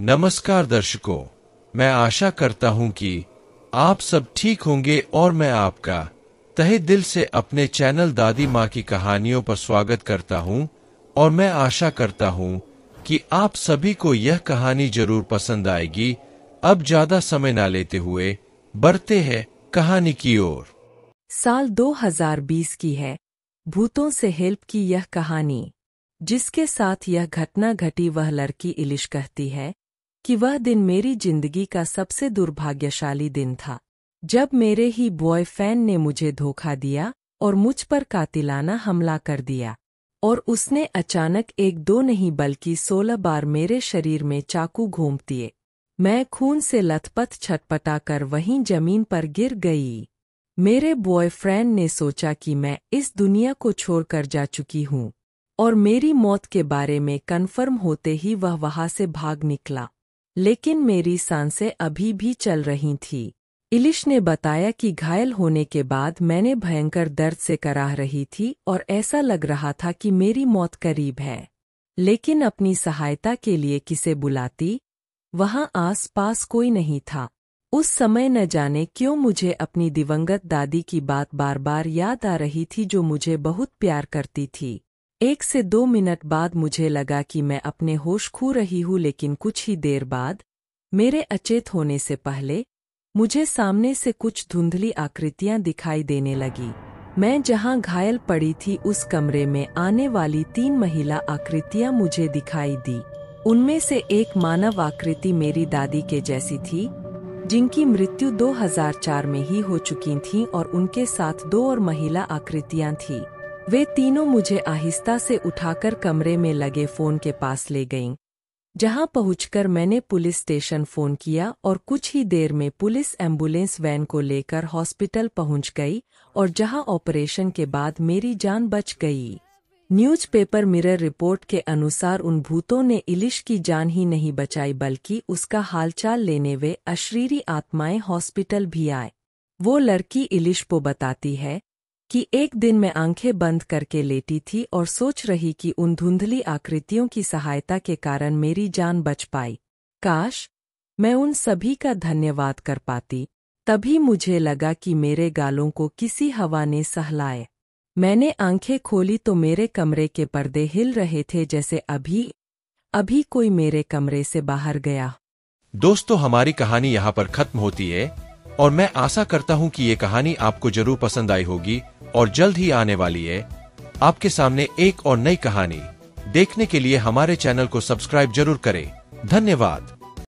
नमस्कार दर्शकों मैं आशा करता हूं कि आप सब ठीक होंगे और मैं आपका तहे दिल से अपने चैनल दादी माँ की कहानियों पर स्वागत करता हूं और मैं आशा करता हूं कि आप सभी को यह कहानी जरूर पसंद आएगी अब ज्यादा समय ना लेते हुए बढ़ते हैं कहानी की ओर साल 2020 की है भूतों से हेल्प की यह कहानी जिसके साथ यह घटना घटी वह लड़की इलिश कहती है कि वह दिन मेरी जिंदगी का सबसे दुर्भाग्यशाली दिन था जब मेरे ही बॉयफ्रेंड ने मुझे धोखा दिया और मुझ पर कातिलाना हमला कर दिया और उसने अचानक एक दो नहीं बल्कि सोलह बार मेरे शरीर में चाकू घूम दिए मैं खून से लथपथ छटपटा कर वहीं जमीन पर गिर गई मेरे बॉयफ्रेंड ने सोचा कि मैं इस दुनिया को छोड़कर जा चुकी हूँ और मेरी मौत के बारे में कन्फर्म होते ही वह वहां से भाग निकला लेकिन मेरी सांसें अभी भी चल रही थी इलिश ने बताया कि घायल होने के बाद मैंने भयंकर दर्द से कराह रही थी और ऐसा लग रहा था कि मेरी मौत करीब है लेकिन अपनी सहायता के लिए किसे बुलाती वहां आसपास कोई नहीं था उस समय न जाने क्यों मुझे अपनी दिवंगत दादी की बात बार बार याद आ रही थी जो मुझे बहुत प्यार करती थी एक से दो मिनट बाद मुझे लगा कि मैं अपने होश खो रही हूं लेकिन कुछ ही देर बाद मेरे अचेत होने से पहले मुझे सामने से कुछ धुंधली आकृतियां दिखाई देने लगी मैं जहां घायल पड़ी थी उस कमरे में आने वाली तीन महिला आकृतियां मुझे दिखाई दी उनमें से एक मानव आकृति मेरी दादी के जैसी थी जिनकी मृत्यु 2004 में ही हो चुकी थी और उनके साथ दो और महिला आकृतियां थीं। वे तीनों मुझे आहिस्ता से उठाकर कमरे में लगे फोन के पास ले गईं जहां पहुंचकर मैंने पुलिस स्टेशन फोन किया और कुछ ही देर में पुलिस एम्बुलेंस वैन को लेकर हॉस्पिटल पहुंच गई और जहां ऑपरेशन के बाद मेरी जान बच गई न्यूज़पेपर मिरर रिपोर्ट के अनुसार उन भूतों ने इलिश की जान ही नहीं बचाई बल्कि उसका हालचाल लेने वे अशरीरी आत्माएं हॉस्पिटल भी आए वो लड़की इलिश को बताती है कि एक दिन मैं आंखें बंद करके लेटी थी और सोच रही कि उन धुंधली आकृतियों की सहायता के कारण मेरी जान बच पाई काश मैं उन सभी का धन्यवाद कर पाती तभी मुझे लगा कि मेरे गालों को किसी हवा ने सहलाए मैंने आंखें खोली तो मेरे कमरे के पर्दे हिल रहे थे जैसे अभी अभी कोई मेरे कमरे से बाहर गया दोस्तों हमारी कहानी यहाँ पर खत्म होती है और मैं आशा करता हूँ कि ये कहानी आपको जरूर पसंद आई होगी और जल्द ही आने वाली है आपके सामने एक और नई कहानी देखने के लिए हमारे चैनल को सब्सक्राइब जरूर करें धन्यवाद